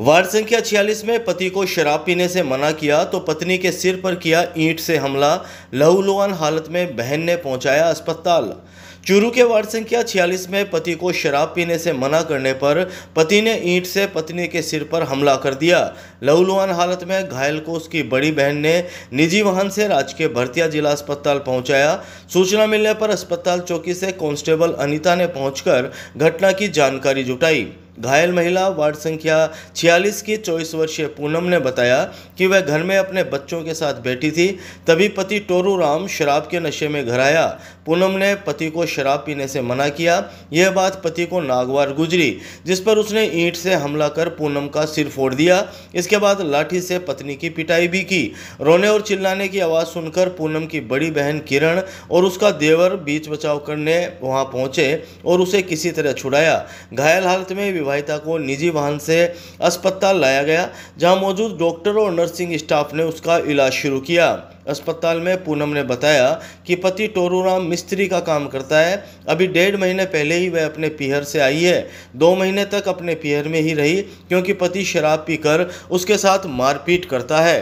ward संख्या 46 में पति को शराब पीने से मना किया तो पत्नी के सिर पर किया ईंट से हमला लहूलुहान हालत में बहन ने पहुंचाया अस्पताल चूरू के वार्ड संख्या 46 में पति को शराब पीने से मना करने पर पति ने ईंट से पत्नी के सिर पर हमला कर दिया लहूलुहान हालत में घायल को उसकी बड़ी बहन ने निजी वाहन से राजकीय भरतिया जिला अस्पताल पहुंचाया सूचना मिलने पर अस्पताल चौकी से कांस्टेबल अनिता ने पहुंचकर घटना की जानकारी जुटाई घायल महिला वार्ड संख्या 46 की 24 वर्षीय पूनम ने बताया कि वह घर में अपने बच्चों के साथ बैठी थी तभी पति टोरू राम शराब के नशे में घर आया पूनम ने पति को शराब पीने से मना किया यह बात पति को नागवार गुजरी जिस पर उसने ईंट से हमला कर पूनम का सिर फोड़ दिया इसके बाद लाठी से पत्नी की पिटाई भी की रोने और चिल्लाने की आवाज़ सुनकर पूनम की बड़ी बहन किरण और उसका देवर बीच बचाव करने वहाँ पहुँचे और उसे किसी तरह छुड़ाया घायल हालत में विवाहिता को निजी वाहन से अस्पताल लाया गया जहां मौजूद डॉक्टर और नर्सिंग स्टाफ ने उसका इलाज शुरू किया अस्पताल में पूनम ने बताया कि पति टोरूराम मिस्त्री का काम करता है अभी डेढ़ महीने पहले ही वह अपने पीहर से आई है दो महीने तक अपने पीहर में ही रही क्योंकि पति शराब पीकर उसके साथ मारपीट करता है